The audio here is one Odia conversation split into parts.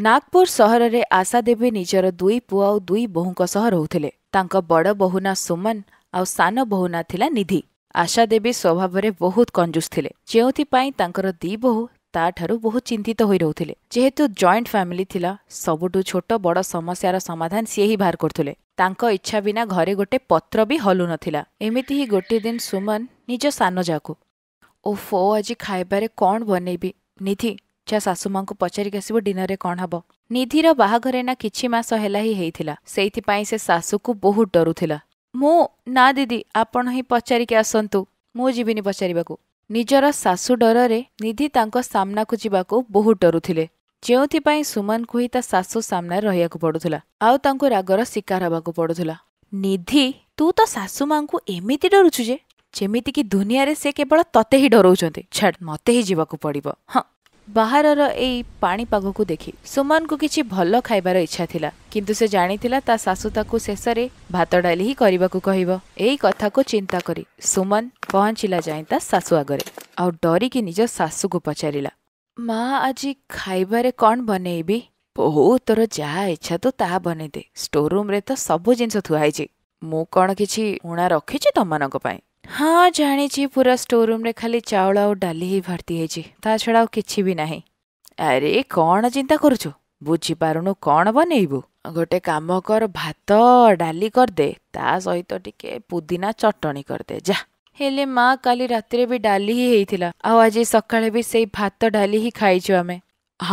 ନାଗପୁର ସହରରେ ଆଶା ଦେବୀ ନିଜର ଦୁଇ ପୁଅ ଆଉ ଦୁଇ ବୋହୂଙ୍କ ସହ ରହୁଥିଲେ ତାଙ୍କ ବଡ଼ ବୋହୁନା ସୁମନ ଆଉ ସାନ ବୋହୁନା ଥିଲା ନିଧି ଆଶା ଦେବୀ ସ୍ୱଭାବରେ ବହୁତ କଞ୍ଜୁସ୍ ଥିଲେ ଯେଉଁଥିପାଇଁ ତାଙ୍କର ଦି ବୋହୁ ତାଠାରୁ ବହୁତ ଚିନ୍ତିତ ହୋଇ ରହୁଥିଲେ ଯେହେତୁ ଜଏଣ୍ଟ ଫ୍ୟାମିଲି ଥିଲା ସବୁଠୁ ଛୋଟ ବଡ଼ ସମସ୍ୟାର ସମାଧାନ ସିଏ ହିଁ ବାହାର କରୁଥିଲେ ତାଙ୍କ ଇଚ୍ଛା ବିନା ଘରେ ଗୋଟେ ପତ୍ର ବି ହଲୁ ନଥିଲା ଏମିତି ହିଁ ଗୋଟିଏ ଦିନ ସୁମନ ନିଜ ସାନ ଯାକୁ ଓ ଫୋ ଆଜି ଖାଇବାରେ କ'ଣ ବନେଇବି ନିଧି ଇଚ୍ଛା ଶାଶୁମାଙ୍କୁ ପଚାରିକି ଆସିବ ଡିନରରେ କ'ଣ ହେବ ନିଧିର ବାହାଘରେ ନା କିଛି ମାସ ହେଲା ହିଁ ହେଇଥିଲା ସେଇଥିପାଇଁ ସେ ଶାଶୁକୁ ବହୁତ ଡରୁଥିଲା ମୁଁ ନା ଦିଦି ଆପଣ ହିଁ ପଚାରିକି ଆସନ୍ତୁ ମୁଁ ଯିବିନି ପଚାରିବାକୁ ନିଜର ଶାଶୁ ଡରରେ ନିଧି ତାଙ୍କ ସାମ୍ନାକୁ ଯିବାକୁ ବହୁତ ଡରୁଥିଲେ ଯେଉଁଥିପାଇଁ ସୁମନଙ୍କୁ ହିଁ ତା ଶାଶୁ ସାମ୍ନାରେ ରହିବାକୁ ପଡ଼ୁଥିଲା ଆଉ ତାଙ୍କୁ ରାଗର ଶିକାର ହେବାକୁ ପଡ଼ୁଥିଲା ନିଧି ତୁ ତ ଶାଶୁମାଙ୍କୁ ଏମିତି ଡରୁଛୁ ଯେମିତିକି ଦୁନିଆରେ ସେ କେବଳ ତତେ ହିଁ ଡରଉଛନ୍ତି ଛାଡ଼ ମତେ ହିଁ ଯିବାକୁ ପଡ଼ିବ ହଁ ବାହାରର ଏଇ ପାଣିପାଗକୁ ଦେଖି ସୁମନଙ୍କୁ କିଛି ଭଲ ଖାଇବାର ଇଚ୍ଛା ଥିଲା କିନ୍ତୁ ସେ ଜାଣିଥିଲା ତା ଶାଶୁ ତାକୁ ଶେଷରେ ଭାତ ଡାଲି ହିଁ କରିବାକୁ କହିବ ଏଇ କଥାକୁ ଚିନ୍ତା କରି ସୁମନ ପହଞ୍ଚିଲା ଯାଇ ତା ଶାଶୁ ଆଗରେ ଆଉ ଡରିକି ନିଜ ଶାଶୁକୁ ପଚାରିଲା ମା ଆଜି ଖାଇବାରେ କ'ଣ ବନେଇବି ବହୁତ ତୋର ଯାହା ଇଚ୍ଛା ତୁ ତାହା ବନେଇ ଦେ ଷ୍ଟୋର୍ରୁମ୍ରେ ତ ସବୁ ଜିନିଷ ଥୁଆ ହେଇଛି ମୁଁ କ'ଣ କିଛି ଉଣା ରଖିଛି ତମମାନଙ୍କ ପାଇଁ ହଁ ଜାଣିଛି ପୁରା ଷ୍ଟୋର୍ ରୁମ୍ରେ ଖାଲି ଚାଉଳ ଆଉ ଡାଲି ହିଁ ଭର୍ତ୍ତି ହେଇଛି ତା ଛଡ଼ା ଆଉ କିଛି ବି ନାହିଁ ଆରେ କ'ଣ ଚିନ୍ତା କରୁଛୁ ବୁଝିପାରୁନୁ କ'ଣ ବନେଇବୁ ଗୋଟେ କାମ କର ଭାତ ଡାଲି କରିଦେ ତା ସହିତ ଟିକେ ପୁଦିନା ଚଟଣି କରିଦେ ଯା ହେଲେ ମା କାଲି ରାତିରେ ବି ଡାଲି ହିଁ ହେଇଥିଲା ଆଉ ଆଜି ସକାଳେ ବି ସେଇ ଭାତ ଡାଲି ହିଁ ଖାଇଛୁ ଆମେ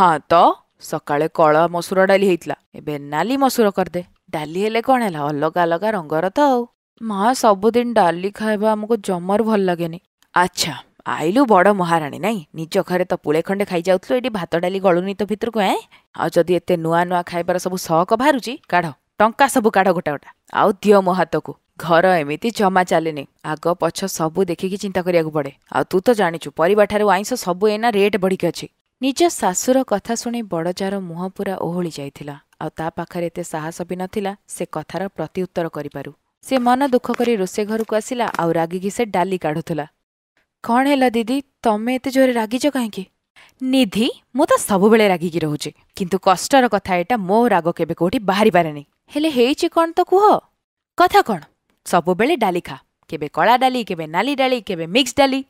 ହଁ ତ ସକାଳେ କଳ ମସୁର ଡାଲି ହେଇଥିଲା ଏବେ ନାଲି ମସୁର କରିଦେ ଡାଲି ହେଲେ କ'ଣ ହେଲା ଅଲଗା ଅଲଗା ରଙ୍ଗର ତ ଆଉ ମା ସବୁଦିନ ଡାଲି ଖାଇବା ଆମକୁ ଜମାରୁ ଭଲ ଲାଗେନି ଆଚ୍ଛା ଆଇଲୁ ବଡ଼ ମହାରାଣୀ ନାଇଁ ନିଜ ଘରେ ତ ପୁଳେ ଖଣ୍ଡେ ଖାଇ ଯାଉଥିଲୁ ଏଠି ଭାତ ଡାଲି ଗଳୁନି ତ ଭିତରକୁ ଏଁ ଆଉ ଯଦି ଏତେ ନୂଆ ନୂଆ ଖାଇବାର ସବୁ ସକ ବାହାରୁଛି କାଢ଼ ଟଙ୍କା ସବୁ କାଢ଼ ଗୋଟା ଗୋଟା ଆଉ ଦିଅ ମୋ ହାତକୁ ଘର ଏମିତି ଜମା ଚାଲେନି ଆଗ ପଛ ସବୁ ଦେଖିକି ଚିନ୍ତା କରିବାକୁ ପଡ଼େ ଆଉ ତୁ ତ ଜାଣିଛୁ ପରିବା ଠାରୁ ଆଇଁଷ ସବୁ ଏଇନା ରେଟ୍ ବଢ଼ିକି ଅଛି ନିଜ ଶାଶୁର କଥା ଶୁଣି ବଡ଼ ବଡ଼ଜାର ମୁହଁ ପୁରା ଓହଳି ଯାଇଥିଲା ଆଉ ତା ପାଖରେ ଏତେ ସାହସ ବି ନଥିଲା ସେ କଥାର ପ୍ରତି ଉତ୍ତର କରିପାରୁ ସେ ମନ ଦୁଃଖ କରି ରୋଷେଇ ଘରକୁ ଆସିଲା ଆଉ ରାଗିକି ସେ ଡାଲି କାଢ଼ୁଥିଲା କ'ଣ ହେଲା ଦିଦି ତମେ ଏତେ ଜୋରେ ରାଗିଛ କାହିଁକି ନିଧି ମୁଁ ତ ସବୁବେଳେ ରାଗିକି ରହୁଛି କିନ୍ତୁ କଷ୍ଟର କଥା ଏଇଟା ମୋ ରାଗ କେବେ କୋଉଠି ବାହାରିପାରେନି ହେଲେ ହେଇଛି କ'ଣ ତ କୁହ କଥା କ'ଣ ସବୁବେଳେ ଡାଲି ଖା କେବେ କଳା ଡାଲି କେବେ ନାଲି ଡାଲି କେବେ ମିକ୍ସ ଡାଲି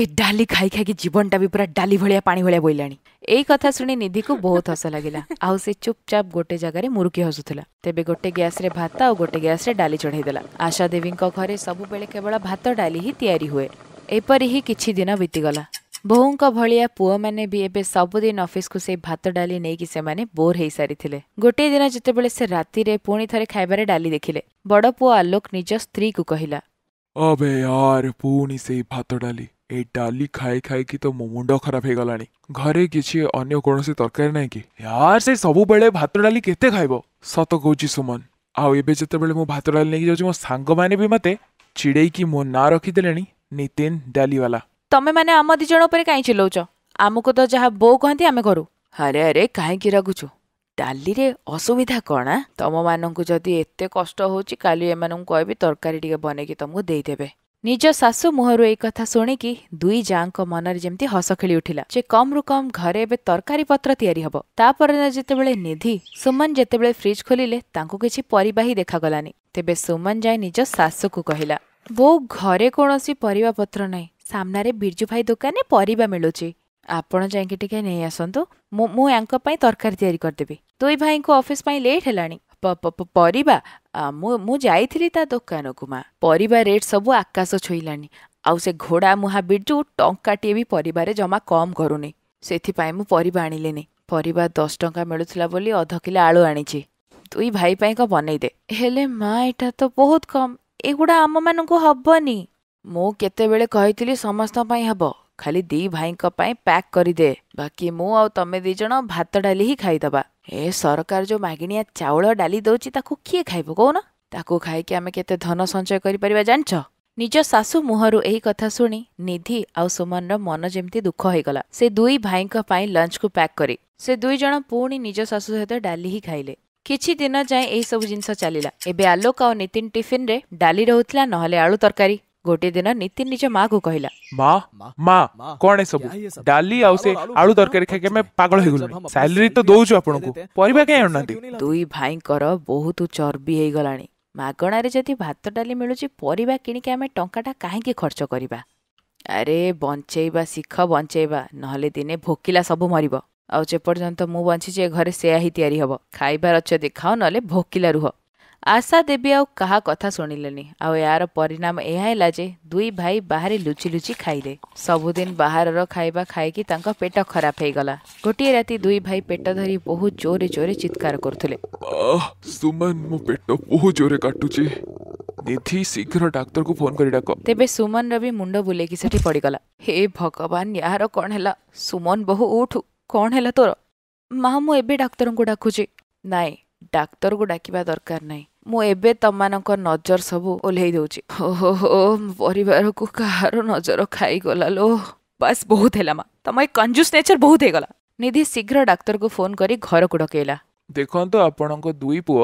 ଏ ଡାଲି ଖାଇ ଖାଇକି ଜୀବନଟା ବି ପୁରା ଡାଲି ଭଳିଆ ପାଣି ଭଳିଆ ବୋଇଲାଣି ଏଇ କଥା ଶୁଣି ନିଧିକୁ ବହୁତ ହସ ଲାଗିଲା ଆଉ ସେ ଚୁପଚାପ ଗୋଟେ ଜାଗାରେ ମୁରୁକି ହସୁଥିଲା ତେବେ ଗୋଟେ ଗ୍ୟାସରେ ଭାତ ଆଉ ଗୋଟେ ଗ୍ୟାସରେ ଡାଲି ଚଢ଼େଇଦେଲା ଆଶା ଦେବୀଙ୍କ ଘରେ ସବୁବେଳେ କେବଳ ଭାତ ଡାଲି ହିଁ ତିଆରି ହୁଏ ଏପରି ହିଁ କିଛି ଦିନ ବିତିଗଲା ବୋଉଙ୍କ ଭଳିଆ ପୁଅମାନେ ବି ଏବେ ସବୁଦିନ ଅଫିସକୁ ସେଇ ଭାତ ଡାଲି ନେଇକି ସେମାନେ ବୋର୍ ହେଇସାରିଥିଲେ ଗୋଟିଏ ଦିନ ଯେତେବେଳେ ସେ ରାତିରେ ପୁଣି ଥରେ ଖାଇବାରେ ଡାଲି ଦେଖିଲେ ବଡ଼ ପୁଅ ଆଲୋକ ନିଜ ସ୍ତ୍ରୀକୁ କହିଲା ଅବେ ୟାର ପୁଣି ସେଇ ଭାତ ଡାଲି ଏ ଡାଲି ଖାଇ ଖାଇକି ତ ମୋ ମୁଣ୍ଡ ଖରାପ ହେଇଗଲାଣି ଘରେ କିଛି ଅନ୍ୟ କୌଣସି ତରକାରୀ ନାହିଁ କି ୟାର ସେ ସବୁବେଳେ ଭାତ ଡାଲି କେତେ ଖାଇବ ସତ କହୁଛି ସୁମନ ଆଉ ଏବେ ଯେତେବେଳେ ମୁଁ ଭାତ ଡାଲି ନେଇକି ଯାଉଛି ମୋ ସାଙ୍ଗମାନେ ବି ମତେ ଚିଡ଼େଇକି ମୋ ନାଁ ରଖିଦେଲେଣି ନିତିନ ଡାଲିବାଲା ତମେମାନେ ଆମ ଦି ଜଣ ଉପରେ କାହିଁ ଚିଲଉଛ ଆମକୁ ତ ଯାହା ବୋଉ କହନ୍ତି ଆମେ କରୁ ଆରେ ଆରେ କାହିଁକି ରାଗୁଛୁ ଡାଲିରେ ଅସୁବିଧା କ'ଣ ତମମାନଙ୍କୁ ଯଦି ଏତେ କଷ୍ଟ ହେଉଛି କାଲି ଏମାନଙ୍କୁ କହିବି ତରକାରୀ ଟିକେ ବନେଇକି ତମକୁ ଦେଇଦେବେ ନିଜ ଶାଶୁ ମୁହଁରୁ ଏଇ କଥା ଶୁଣିକି ଦୁଇ ଯାଆଙ୍କ ମନରେ ଯେମିତି ହସ ଖେଳି ଉଠିଲା ଯେ କମ୍ରୁ କମ୍ ଘରେ ଏବେ ତରକାରୀ ପତ୍ର ତିଆରି ହବ ତାପରଦିନ ଯେତେବେଳେ ନିଧି ସୁମନ ଯେତେବେଳେ ଫ୍ରିଜ୍ ଖୋଲିଲେ ତାଙ୍କୁ କିଛି ପରିବା ହିଁ ଦେଖାଗଲାନି ତେବେ ସୁମନ ଯାଇ ନିଜ ଶାଶୁକୁ କହିଲା ବୋଉ ଘରେ କୌଣସି ପରିବା ପତ୍ର ନାହିଁ ସାମ୍ନାରେ ବିର୍ଜୁ ଭାଇ ଦୋକାନରେ ପରିବା ମିଳୁଛି ଆପଣ ଯାଇକି ଟିକେ ନେଇ ଆସନ୍ତୁ ମୁଁ ମୁଁ ୟାଙ୍କ ପାଇଁ ତରକାରୀ ତିଆରି କରିଦେବି ଦୁଇ ଭାଇଙ୍କୁ ଅଫିସ ପାଇଁ ଲେଟ୍ ହେଲାଣି ପରିବା ମୁଁ ମୁଁ ଯାଇଥିଲି ତା ଦୋକାନକୁ ମା ପରିବା ରେଟ୍ ସବୁ ଆକାଶ ଛୁଇଁଲାଣି ଆଉ ସେ ଘୋଡ଼ା ମୁହାଁ ବିଜୁ ଟଙ୍କାଟିଏ ବି ପରିବାରେ ଜମା କମ୍ କରୁନି ସେଥିପାଇଁ ମୁଁ ପରିବା ଆଣିଲିନି ପରିବା ଦଶ ଟଙ୍କା ମିଳୁଥିଲା ବୋଲି ଅଧ କିଲୋ ଆଳୁ ଆଣିଛି ଦୁଇ ଭାଇ ପାଇଁ କ'ଣ ବନେଇ ଦେ ହେଲେ ମା ଏଇଟା ତ ବହୁତ କମ୍ ଏଗୁଡ଼ା ଆମମାନଙ୍କୁ ହବନି ମୁଁ କେତେବେଳେ କହିଥିଲି ସମସ୍ତଙ୍କ ପାଇଁ ହେବ ଖାଲି ଦୁଇ ଭାଇଙ୍କ ପାଇଁ ପ୍ୟାକ୍ କରିଦେ ବାକି ମୁଁ ଆଉ ତମେ ଦୁଇ ଜଣ ଭାତ ଡାଲି ହିଁ ଖାଇଦେବା ए सरकार जो म्यागणिया चाउ डाए खाइबु कि के सञ्चय गरिपर जान्छ निज शासु एही कथा शु निधि सुमन रो मन जे से दुई भाइ से दुई कि दुईजना पिज शासु सहित डा खाइले किछि दिन जाए एबे आलोक आउ नितिन टिफिन रे डाली डा नहले आलु तरकारी ଗୋଟିଏ ଦିନ ନିତିନ ନିଜ ମାଆକୁ କହିଲା ମା ମା କଣ ଏସବୁ ଡାଲି ଆଉ ସେ ଆଳୁ ତରକାରୀ ଖାଇକି ଆମେ ପାଗଳ ହେଇଗଲୁ ସାଲେରୀ ତ ଦଉଛୁ ଆପଣଙ୍କୁ ପରିବା କାଇଁ ଆଣୁନାହାନ୍ତି ଦୁଇ ଭାଇଙ୍କର ବହୁତ ଚର୍ବି ହେଇଗଲାଣି ମାଗଣାରେ ଯଦି ଭାତ ଡାଲି ମିଳୁଛି ପରିବା କିଣିକି ଆମେ ଟଙ୍କାଟା କାହିଁକି ଖର୍ଚ୍ଚ କରିବା ଆରେ ବଞ୍ଚେଇବା ଶିଖ ବଞ୍ଚେଇବା ନହେଲେ ଦିନେ ଭୋକିଲା ସବୁ ମରିବ ଆଉ ଯେପର୍ଯ୍ୟନ୍ତ ମୁଁ ବଞ୍ଚିଛି ଏ ଘରେ ସେୟା ହିଁ ତିଆରି ହବ ଖାଇବାର ଅଛନ୍ତି ଖାଅ ନହେଲେ ଭୋକିଲା ରୁହ ଆଶା ଦେବୀ ଆଉ କାହା କଥା ଶୁଣିଲେନି ଆଉ ଏହାର ପରିଣାମ ଏହା ହେଲା ଯେ ଦୁଇ ଭାଇ ବାହାରେ ଲୁଚି ଲୁଚି ଖାଇଲେ ସବୁଦିନ ବାହାରର ଖାଇବା ଖାଇକି ତାଙ୍କ ପେଟ ଖରାପ ହେଇଗଲା ଗୋଟିଏ ରାତି ଦୁଇ ଭାଇ ପେଟ ଧରି ବହୁତ ଜୋରେ ଜୋରେ ଚିତ୍କାର କରୁଥିଲେ ସୁମନ ମୋ ପେଟ ବହୁତ ଜୋରେ କାଟୁଛି ନିଧି ଶୀଘ୍ର ଡାକ୍ତରକୁ ଫୋନ କରି ଡାକ ତେବେ ସୁମନର ବି ମୁଣ୍ଡ ବୁଲେଇକି ସେଠି ପଡ଼ିଗଲା ହେ ଭଗବାନ ଏହାର କ'ଣ ହେଲା ସୁମନ ବହୁ ଉଠୁ କ'ଣ ହେଲା ତୋର ମା ମୁଁ ଏବେ ଡାକ୍ତରଙ୍କୁ ଡାକୁଛି ନାଇଁ ଡାକ୍ତରକୁ ଡାକିବା ଦରକାର ନାହିଁ मु एबे तमानक नजर सब ओल्हे दउछि ओ हो हो परिवार को कारो नजर खाइ गला लो बस बहुत हेला मा त कंजूस नेचर बहुत हे गला निधि शीघ्र डाक्टर को फोन करी घर को देखन तो आपन को दुई पु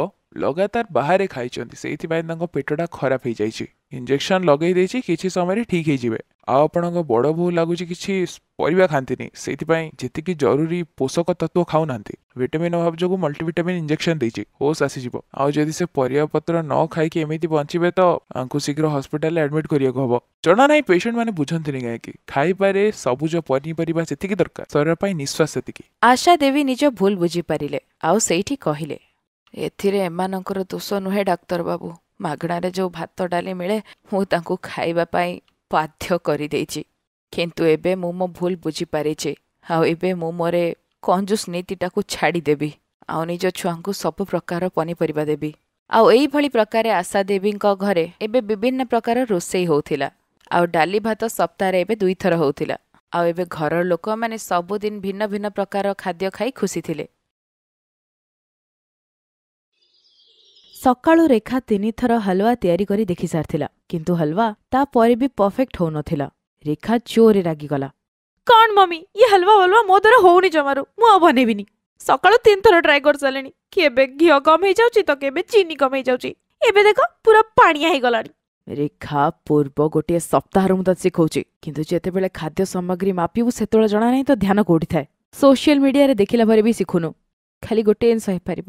लगातार बाहरे खाइ छथि सेथि बाय तंग पेटडा खराब हे जाइ छै इंजेक्शन लगे दे छै किछि समय रे ठीक हे जिवे ଆଉ ଆପଣଙ୍କ ବଡ଼ ବୋଉ ଲାଗୁଛି କିଛି ପରିବା ଖାଆନ୍ତିନି ସେଇଥିପାଇଁ ଯେତିକି ଜରୁରୀ ପୋଷକ ତତ୍ତ୍ୱ ଖାଉନାହାନ୍ତି ଭିଟାମିନ୍ ଅଭାବ ଯୋଗୁଁ ମଲ୍ଟିଭିଟାମିନ୍ ଇଞ୍ଜେକ୍ସନ୍ ଦେଇଛି ହୋସ୍ ଆସିଯିବ ଆଉ ଯଦି ସେ ପରିବା ପତ୍ର ନ ଖାଇକି ଏମିତି ବଞ୍ଚିବେ ତ ଆଙ୍କୁ ଶୀଘ୍ର ହସ୍ପିଟାଲରେ ଆଡମିଟ୍ କରିବାକୁ ହବ ଜଣା ନାହିଁ ପେସେଣ୍ଟ ମାନେ ବୁଝନ୍ତିନି କାହିଁକି ଖାଇବାରେ ସବୁଜ ପନିପରିବା ଯେତିକି ଦରକାର ଶରୀର ପାଇଁ ନିଶ୍ୱାସ ସେତିକି ଆଶା ଦେବୀ ନିଜ ଭୁଲ ବୁଝିପାରିଲେ ଆଉ ସେଇଠି କହିଲେ ଏଥିରେ ଏମାନଙ୍କର ଦୋଷ ନୁହେଁ ଡାକ୍ତର ବାବୁ ମାଗଣାରେ ଯେଉଁ ଭାତ ଡାଲି ମିଳେ ମୁଁ ତାଙ୍କୁ ଖାଇବା ପାଇଁ ବାଧ୍ୟ କରିଦେଇଛି କିନ୍ତୁ ଏବେ ମୁଁ ମୋ ଭୁଲ ବୁଝିପାରିଛି ଆଉ ଏବେ ମୁଁ ମୋର କଞ୍ଜୁସ୍ ନୀତିଟାକୁ ଛାଡ଼ିଦେବି ଆଉ ନିଜ ଛୁଆଙ୍କୁ ସବୁ ପ୍ରକାର ପନିପରିବା ଦେବି ଆଉ ଏଇଭଳି ପ୍ରକାରେ ଆଶା ଦେବୀଙ୍କ ଘରେ ଏବେ ବିଭିନ୍ନ ପ୍ରକାର ରୋଷେଇ ହେଉଥିଲା ଆଉ ଡାଲି ଭାତ ସପ୍ତାହରେ ଏବେ ଦୁଇଥର ହେଉଥିଲା ଆଉ ଏବେ ଘରର ଲୋକମାନେ ସବୁଦିନ ଭିନ୍ନ ଭିନ୍ନ ପ୍ରକାର ଖାଦ୍ୟ ଖାଇ ଖୁସି ଥିଲେ ସକାଳୁ ରେଖା ତିନିଥର ହାଲୁଆ ତିଆରି କରି ଦେଖିସାରିଥିଲା କିନ୍ତୁ ହାଲୁଆ ପରେ ବି ପରଫେକ୍ଟ ହଉନଥିଲା ରେଖା ଜୋରରେ ରାଗିଗଲା କ'ଣ ମମି ଇଏ ହାଲୁଆ ହାଲୁଆ ମୋ ଦ୍ୱାରା ହଉନି ଜମାରୁ ମୁଁ ଆଉ ବନେଇବିନି ସକାଳୁ ତିନିଥର ଟ୍ରାଏ କରିସାରିଲିଣି କେବେ ଘିଅ କମ୍ ହେଇଯାଉଛି ତ କେବେ ଚିନି କମ୍ ହେଇଯାଉଛି ଏବେ ଦେଖ ପୁରା ପାଣିଆ ହେଇଗଲାଣି ରେଖା ପୂର୍ବ ଗୋଟିଏ ସପ୍ତାହରୁ ମୁଁ ତ ଶିଖଉଛି କିନ୍ତୁ ଯେତେବେଳେ ଖାଦ୍ୟ ସାମଗ୍ରୀ ମାପିବୁ ସେତେବେଳେ ଜଣାନାହିଁ ତ ଧ୍ୟାନ କୋଉଠି ଥାଏ ସୋସିଆଲ ମିଡିଆରେ ଦେଖିଲା ପରେ ବି ଶିଖୁନୁ ଖାଲି ଗୋଟିଏ ଜିନିଷ ହେଇପାରିବ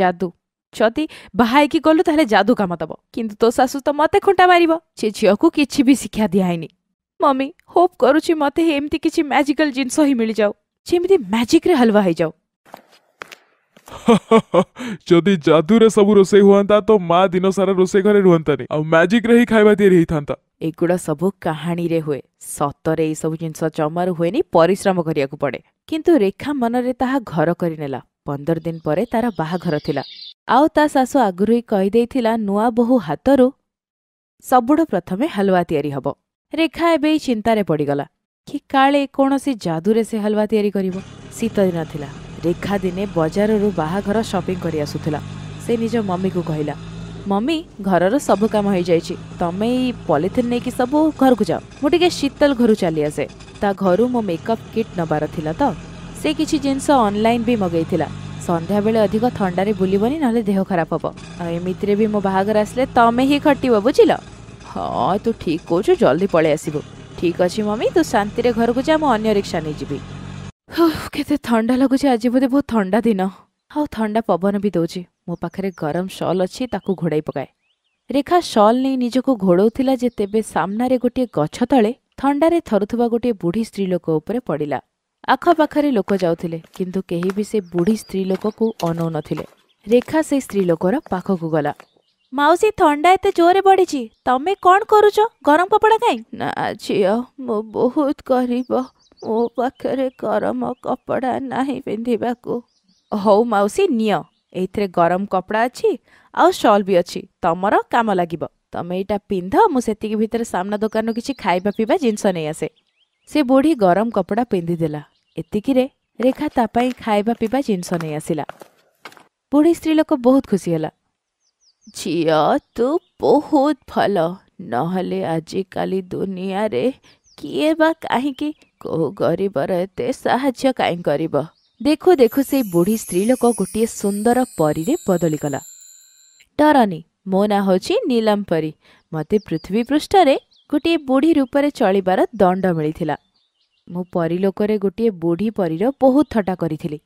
ଯାଦୁ ଯଦି ବାହା ହେଇକି ଗଲୁ ତାହେଲେ ଯାଦୁ କାମ ଦେବ କିନ୍ତୁ ତୋ ଶାଶୁ ତ ମୋତେ ଖୁଣ୍ଟା ମାରିବ ସେ ଝିଅକୁ କିଛି ବି ଶିକ୍ଷା ଦିଆ ହେଇନି ମମି ହୋପ୍ କରୁଛି ମୋତେ ଏମିତି କିଛି ମ୍ୟାଜିକାଲ ଜିନିଷ ହିଁ ମିଳିଯାଉ ଯେମିତି ମ୍ୟାଜିକରେ ହାଲୁଆ ହେଇଯାଉ ଯଦି ଯାଦୁରେ ସବୁ ରୋଷେଇ ହୁଅନ୍ତା ତ ମା ଦିନ ସାରା ରୋଷେଇ ଘରେ ରୁହନ୍ତାନି ଆଉ ମ୍ୟାଜିକରେ ହିଁ ଖାଇବା ତିଆରି ହେଇଥାନ୍ତା ଏଗୁଡ଼ା ସବୁ କାହାଣୀରେ ହୁଏ ସତରେ ଏଇସବୁ ଜିନିଷ ଜମାରୁ ହୁଏନି ପରିଶ୍ରମ କରିବାକୁ ପଡ଼େ କିନ୍ତୁ ରେଖା ମନରେ ତାହା ଘର କରିନେଲା ପନ୍ଦର ଦିନ ପରେ ତାର ବାହାଘର ଥିଲା ଆଉ ତା ଶାଶୁ ଆଗରୁ ହିଁ କହିଦେଇଥିଲା ନୂଆ ବୋହୂ ହାତରୁ ସବୁଠୁ ପ୍ରଥମେ ହାଲୁଆ ତିଆରି ହେବ ରେଖା ଏବେ ଏଇ ଚିନ୍ତାରେ ପଡ଼ିଗଲା କି କାଳେ କୌଣସି ଯାଦୁରେ ସେ ହାଲୁଆ ତିଆରି କରିବ ଶୀତଦିନ ଥିଲା ରେଖା ଦିନେ ବଜାରରୁ ବାହାଘର ସପିଂ କରି ଆସୁଥିଲା ସେ ନିଜ ମମିକୁ କହିଲା ମମି ଘରର ସବୁ କାମ ହେଇଯାଇଛି ତମେ ଏଇ ପଲିଥିନ୍ ନେଇକି ସବୁ ଘରକୁ ଯାଅ ମୁଁ ଟିକେ ଶୀତଲ ଘରୁ ଚାଲି ଆସେ ତା ଘରୁ ମୋ ମେକଅପ୍ କିଟ୍ ନେବାର ଥିଲା ତ ସେ କିଛି ଜିନିଷ ଅନଲାଇନ୍ ବି ମଗେଇଥିଲା ସନ୍ଧ୍ୟାବେଳେ ଅଧିକ ଥଣ୍ଡାରେ ବୁଲିବନି ନହେଲେ ଦେହ ଖରାପ ହେବ ଆଉ ଏମିତିରେ ବି ମୋ ବାହାଘର ଆସିଲେ ତମେ ହିଁ ଖଟିବ ବୁଝିଲ ହଁ ତୁ ଠିକ୍ କହୁଛୁ ଜଲ୍ଦି ପଳେଇ ଆସିବୁ ଠିକ୍ ଅଛି ମମି ତୁ ଶାନ୍ତିରେ ଘରକୁ ଯା ମୁଁ ଅନ୍ୟ ରିକ୍ସା ନେଇଯିବି କେତେ ଥଣ୍ଡା ଲାଗୁଛି ଆଜି ବୋଧେ ବହୁତ ଥଣ୍ଡା ଦିନ ଆଉ ଥଣ୍ଡା ପବନ ବି ଦେଉଛି ମୋ ପାଖରେ ଗରମ ଶଲ୍ ଅଛି ତାକୁ ଘୋଡ଼ାଇ ପକାଏ ରେଖା ଶଲ୍ ନେଇ ନିଜକୁ ଘୋଡ଼ଉଥିଲା ଯେ ତେବେ ସାମ୍ନାରେ ଗୋଟିଏ ଗଛ ତଳେ ଥଣ୍ଡାରେ ଥରୁଥିବା ଗୋଟିଏ ବୁଢ଼ୀ ସ୍ତ୍ରୀ ଲୋକ ଉପରେ ପଡ଼ିଲା ଆଖପାଖରେ ଲୋକ ଯାଉଥିଲେ କିନ୍ତୁ କେହି ବି ସେ ବୁଢ଼ୀ ସ୍ତ୍ରୀ ଲୋକକୁ ଅନଉନଥିଲେ ରେଖା ସେଇ ସ୍ତ୍ରୀ ଲୋକର ପାଖକୁ ଗଲା ମାଉସୀ ଥଣ୍ଡା ଏତେ ଜୋରରେ ବଢ଼ିଛି ତମେ କ'ଣ କରୁଛ ଗରମ କପଡ଼ା କାହିଁ ନା ଝିଅ ମୁଁ ବହୁତ ଗରିବ ମୋ ପାଖରେ ଗରମ କପଡ଼ା ନାହିଁ ପିନ୍ଧିବାକୁ ହଉ ମାଉସୀ ନିଅ ଏଇଥିରେ ଗରମ କପଡ଼ା ଅଛି ଆଉ ଶଲ୍ ବି ଅଛି ତମର କାମ ଲାଗିବ ତମେ ଏଇଟା ପିନ୍ଧ ମୁଁ ସେତିକି ଭିତରେ ସାମ୍ନା ଦୋକାନରୁ କିଛି ଖାଇବା ପିଇବା ଜିନିଷ ନେଇ ଆସେ ସେ ବୁଢ଼ୀ ଗରମ କପଡ଼ା ପିନ୍ଧିଦେଲା ଏତିକିରେ ରେଖା ତା ପାଇଁ ଖାଇବା ପିଇବା ଜିନିଷ ନେଇ ଆସିଲା ବୁଢ଼ୀ ସ୍ତ୍ରୀ ଲୋକ ବହୁତ ଖୁସି ହେଲା ଝିଅ ତୁ ବହୁତ ଭଲ ନହେଲେ ଆଜିକାଲି ଦୁନିଆରେ କିଏ ବା କାହିଁକି କୋଉ ଗରିବର ଏତେ ସାହାଯ୍ୟ କାହିଁ କରିବ ଦେଖୁ ଦେଖୁ ସେଇ ବୁଢ଼ୀ ସ୍ତ୍ରୀ ଲୋକ ଗୋଟିଏ ସୁନ୍ଦର ପରୀରେ ବଦଳିଗଲା ଡରନି ମୋ ନାଁ ହେଉଛି ନୀଲମ୍ପରୀ ମୋତେ ପୃଥିବୀ ପୃଷ୍ଠରେ ଗୋଟିଏ ବୁଢ଼ୀ ରୂପରେ ଚଳିବାର ଦଣ୍ଡ ମିଳିଥିଲା ମୁଁ ପରିଲୋକରେ ଗୋଟିଏ ବୁଢ଼ୀ ପରିର ବହୁତ ଥଟା କରିଥିଲି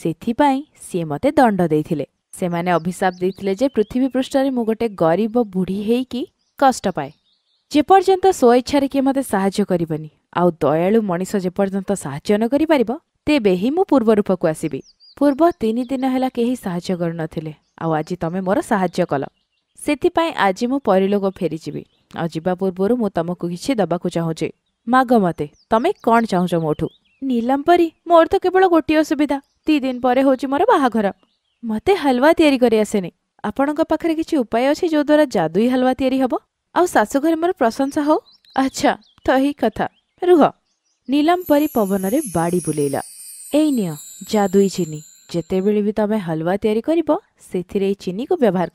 ସେଥିପାଇଁ ସିଏ ମୋତେ ଦଣ୍ଡ ଦେଇଥିଲେ ସେମାନେ ଅଭିଶାପ ଦେଇଥିଲେ ଯେ ପୃଥିବୀ ପୃଷ୍ଠରେ ମୁଁ ଗୋଟିଏ ଗରିବ ବୁଢ଼ୀ ହେଇକି କଷ୍ଟ ପାଏ ଯେପର୍ଯ୍ୟନ୍ତ ସ୍ୱ ଇଚ୍ଛାରେ କିଏ ମୋତେ ସାହାଯ୍ୟ କରିବନି ଆଉ ଦୟାଳୁ ମଣିଷ ଯେପର୍ଯ୍ୟନ୍ତ ସାହାଯ୍ୟ ନ କରିପାରିବ ତେବେ ହିଁ ମୁଁ ପୂର୍ବ ରୂପକୁ ଆସିବି ପୂର୍ବ ତିନି ଦିନ ହେଲା କେହି ସାହାଯ୍ୟ କରିନଥିଲେ ଆଉ ଆଜି ତମେ ମୋର ସାହାଯ୍ୟ କଲ ସେଥିପାଇଁ ଆଜି ମୁଁ ପରିଲୋକ ଫେରିଯିବି ଆଉ ଯିବା ପୂର୍ବରୁ ମୁଁ ତମକୁ କିଛି ଦେବାକୁ ଚାହୁଁଛି मग मते तमे कहाँ छ नीलम परी मोर त केवल गोटी असुविधा दुई दिन पर हौ बाहा महाघर मते जो द्वारा जादुई हलवा तयारी हलवाईरी आ सासु घर मोर प्रशंसा हो अच्छा त य कथाह नम्परी पवनर बाडी बुलैला ए जादुई तयारी करबो तम चीनी को व्यवहार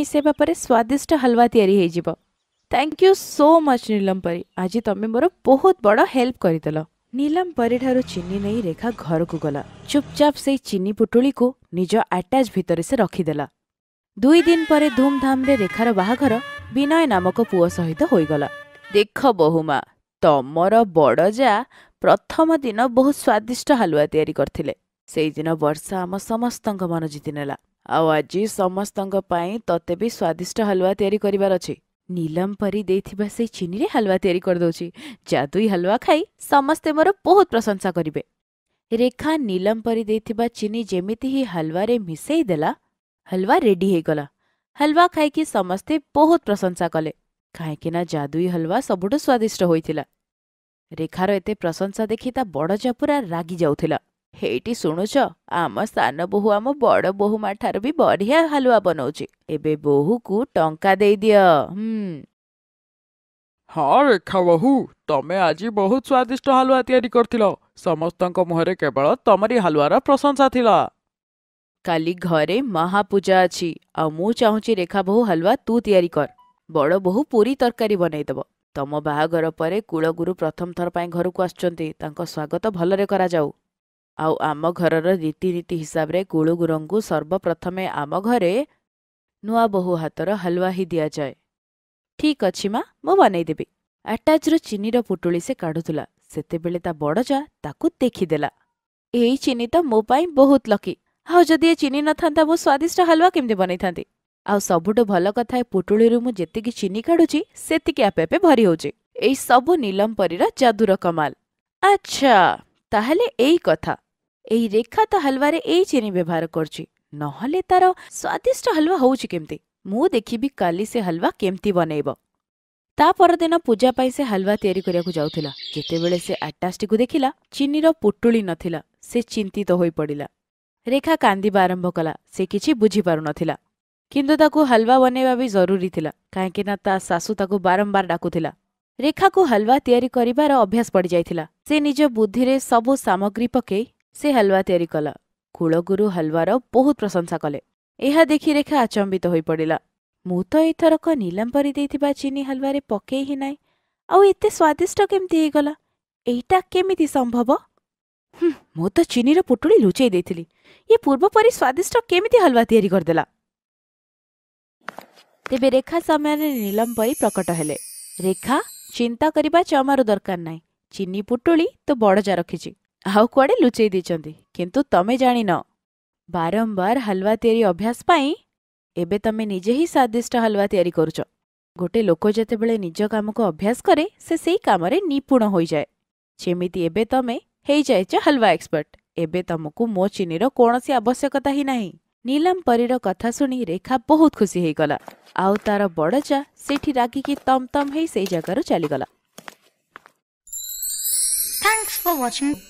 मिसेबा परे स्वादिष्ट हलवाइ thank you so much Neelam ପରି ଆଜି ତମେ ମୋର ବହୁତ ବଡ଼ ହେଲ୍ପ କରିଦେଲ ନୀଲମ ପରିଠାରୁ ଚିନି ନେଇ ରେଖା ଘରକୁ ଗଲା ଚୁପଚାପ ସେଇ ଚିନି ପୁଟୁଳିକୁ ନିଜ ଆଟାଚ ଭିତରେ ସେ ରଖିଦେଲା ଦୁଇ ଦିନ ପରେ ଧୁମ୍ଧାମ୍ରେ ରେଖାର ବାହାଘର ବିନୟ ନାମକ ପୁଅ ସହିତ ହୋଇଗଲା ଦେଖ ବହୁମା ତମର ବଡ଼ ଯା ପ୍ରଥମ ଦିନ ବହୁତ ସ୍ୱାଦିଷ୍ଟ ହାଲୁଆ ତିଆରି କରିଥିଲେ ସେଇଦିନ ବର୍ଷା ଆମ ସମସ୍ତଙ୍କ ମନ ଜିତି ନେଲା ଆଉ ଆଜି ସମସ୍ତଙ୍କ ପାଇଁ ତତେ ବି ସ୍ୱାଦିଷ୍ଟ ହାଲୁଆ ତିଆରି କରିବାର ଅଛି ନୀଲମ୍ ପରି ଦେଇଥିବା ସେ ଚିନିରେ ହାଲୁଆ ତିଆରି କରିଦେଉଛି ଯାଦୁଇ ହାଲୁଆ ଖାଇ ସମସ୍ତେ ମୋର ବହୁତ ପ୍ରଶଂସା କରିବେ ରେଖା ନୀଲମ୍ ପରି ଦେଇଥିବା ଚିନି ଯେମିତି ହିଁ ହାଲୁଆରେ ମିଶେଇ ଦେଲା ହାଲୁଆ ରେଡି ହୋଇଗଲା ହାଲୁଆ ଖାଇକି ସମସ୍ତେ ବହୁତ ପ୍ରଶଂସା କଲେ କାହିଁକିନା ଯାଦୁଇ ହାଲୁଆ ସବୁଠୁ ସ୍ୱାଦିଷ୍ଟ ହୋଇଥିଲା ରେଖାର ଏତେ ପ୍ରଶଂସା ଦେଖି ତା ବଡ଼ଜା ପୂରା ରାଗି ଯାଉଥିଲା ହେଇଟି ଶୁଣୁଛ ଆମ ସାନ ବୋହୂ ଆମ ବଡ଼ ବୋହୂମା ଠାରୁ ବି ବଢିଆ ହାଲୁଆ ବନାଉଛି ଏବେ ବୋହୂକୁ ଟଙ୍କା ଦେଇଦିଅ ହଁ ରେଖା ବୋହୁ ତମେ ଆଜି ବହୁତ ସ୍ୱାଦିଷ୍ଟ ହାଲୁଆ ତିଆରି କରିଥିଲ ସମସ୍ତଙ୍କ ମୁହଁରେ କେବଳ ତମରି ହାଲୁଆର ପ୍ରଶଂସା ଥିଲା କାଲି ଘରେ ମହାପୂଜା ଅଛି ଆଉ ମୁଁ ଚାହୁଁଛି ରେଖା ବୋହୁ ହାଲୁଆ ତୁ ତିଆରି କର ବଡ଼ ବୋହୂ ପୁରୀ ତରକାରୀ ବନେଇଦେବ ତମ ବାହାଘର ପରେ କୁଳଗୁରୁ ପ୍ରଥମ ଥର ପାଇଁ ଘରକୁ ଆସୁଛନ୍ତି ତାଙ୍କ ସ୍ୱାଗତ ଭଲରେ କରାଯାଉ ଆଉ ଆମ ଘରର ରୀତିନୀତି ହିସାବରେ ଗୁଳୁଗୁରୁଙ୍କୁ ସର୍ବପ୍ରଥମେ ଆମ ଘରେ ନୂଆ ବୋହୂ ହାତର ହାଲୁଆ ହିଁ ଦିଆଯାଏ ଠିକ୍ ଅଛି ମା ମୁଁ ବନେଇଦେବି ଆଟାଚ୍ରୁ ଚିନିର ପୁଟୁଳି ସେ କାଢ଼ୁଥିଲା ସେତେବେଳେ ତା ବଡ଼ଜା ତାକୁ ଦେଖିଦେଲା ଏଇ ଚିନି ତ ମୋ ପାଇଁ ବହୁତ ଲକି ଆଉ ଯଦି ଏ ଚିନି ନଥାନ୍ତା ମୁଁ ସ୍ୱାଦିଷ୍ଟ ହାଲୁଆ କେମିତି ବନେଇଥାନ୍ତି ଆଉ ସବୁଠୁ ଭଲ କଥା ଏ ପୁଟୁଳିରୁ ମୁଁ ଯେତିକି ଚିନି କାଢ଼ୁଛି ସେତିକି ଆପେ ଆପେ ଭରି ହେଉଛି ଏଇ ସବୁ ନିଲମ୍ପରୀର ଯାଦୁର କମାଲ ଆଚ୍ଛା ତାହେଲେ ଏଇ କଥା ଏହି ରେଖା ତ ହାଲୁଆରେ ଏଇ ଚିନି ବ୍ୟବହାର କରୁଛି ନହେଲେ ତାର ସ୍ୱାଦିଷ୍ଟ ହାଲୁଆ ହେଉଛି କେମିତି ମୁଁ ଦେଖିବି କାଲି ସେ ହାଲୁଆ କେମିତି ବନେଇବ ତା ପରଦିନ ପୂଜା ପାଇଁ ସେ ହାଲୁଆ ତିଆରି କରିବାକୁ ଯାଉଥିଲା ଯେତେବେଳେ ସେ ଆଟାସ୍ଟିକୁ ଦେଖିଲା ଚିନିର ପୁଟୁଳି ନଥିଲା ସେ ଚିନ୍ତିତ ହୋଇପଡ଼ିଲା ରେଖା କାନ୍ଦିବା ଆରମ୍ଭ କଲା ସେ କିଛି ବୁଝିପାରୁନଥିଲା କିନ୍ତୁ ତାକୁ ହାଲୁଆ ବନେଇବା ବି ଜରୁରୀ ଥିଲା କାହିଁକିନା ତା ଶାଶୁ ତାକୁ ବାରମ୍ବାର ଡାକୁଥିଲା ରେଖାକୁ ହାଲୁଆ ତିଆରି କରିବାର ଅଭ୍ୟାସ ପଡ଼ିଯାଇଥିଲା ସେ ନିଜ ବୁଦ୍ଧିରେ ସବୁ ସାମଗ୍ରୀ ପକାଇ ସେ ହାଲୁଆ ତିଆରି କଲା କୁଳଗୁରୁ ହାଲୁଆର ବହୁତ ପ୍ରଶଂସା କଲେ ଏହା ଦେଖି ରେଖା ଆଚମ୍ବିତ ହୋଇପଡ଼ିଲା ମୁଁ ତ ଏଥରକ ନିଲାମ ପରି ଦେଇଥିବା ଚିନି ହାଲୁଆରେ ପକେଇ ହିଁ ନାହିଁ ଆଉ ଏତେ ସ୍ୱାଦିଷ୍ଟ କେମିତି ହେଇଗଲା ଏଇଟା କେମିତି ସମ୍ଭବ ମୁଁ ତ ଚିନିର ପୁଟୁଳି ଲୁଚେଇ ଦେଇଥିଲି ଇଏ ପୂର୍ବ ପରି ସ୍ୱାଦିଷ୍ଟ କେମିତି ହାଲୁଆ ତିଆରି କରିଦେଲା ତେବେ ରେଖା ସମୟରେ ନିଲମ୍ ପରି ପ୍ରକଟ ହେଲେ ରେଖା ଚିନ୍ତା କରିବା ଚମାରୁ ଦରକାର ନାହିଁ ଚିନି ପୁଟୁଳି ତୋ ବଡ଼ଜା ରଖିଛି ଆଉ କୁଆଡ଼େ ଲୁଚେଇ ଦେଇଛନ୍ତି କିନ୍ତୁ ତମେ ଜାଣିନ ବାରମ୍ବାର ହାଲୁଆ ତିଆରି ଅଭ୍ୟାସ ପାଇଁ ଏବେ ତମେ ନିଜେ ହିଁ ସ୍ୱାଦିଷ୍ଟ ହାଲୁଆ ତିଆରି କରୁଛ ଗୋଟେ ଲୋକ ଯେତେବେଳେ ନିଜ କାମକୁ ଅଭ୍ୟାସ କରେ ସେ ସେଇ କାମରେ ନିପୁଣ ହୋଇଯାଏ ଯେମିତି ଏବେ ତମେ ହେଇଯାଇଛ ହାଲୁଆ ଏକ୍ସପର୍ଟ ଏବେ ତମକୁ ମୋ ଚିନିର କୌଣସି ଆବଶ୍ୟକତା ହିଁ ନାହିଁ ନୀଲମ ପରିର କଥା ଶୁଣି ରେଖା ବହୁତ ଖୁସି ହେଇଗଲା ଆଉ ତାର ବଡ଼ଚା ସେଠି ରାଗିକି ତମ୍ ତମ୍ ହେଇ ସେଇ ଜାଗାରୁ ଚାଲିଗଲା ଥ୍ୟାଙ୍କ୍ସ ଫର୍ ୱାଚିଙ୍ଗ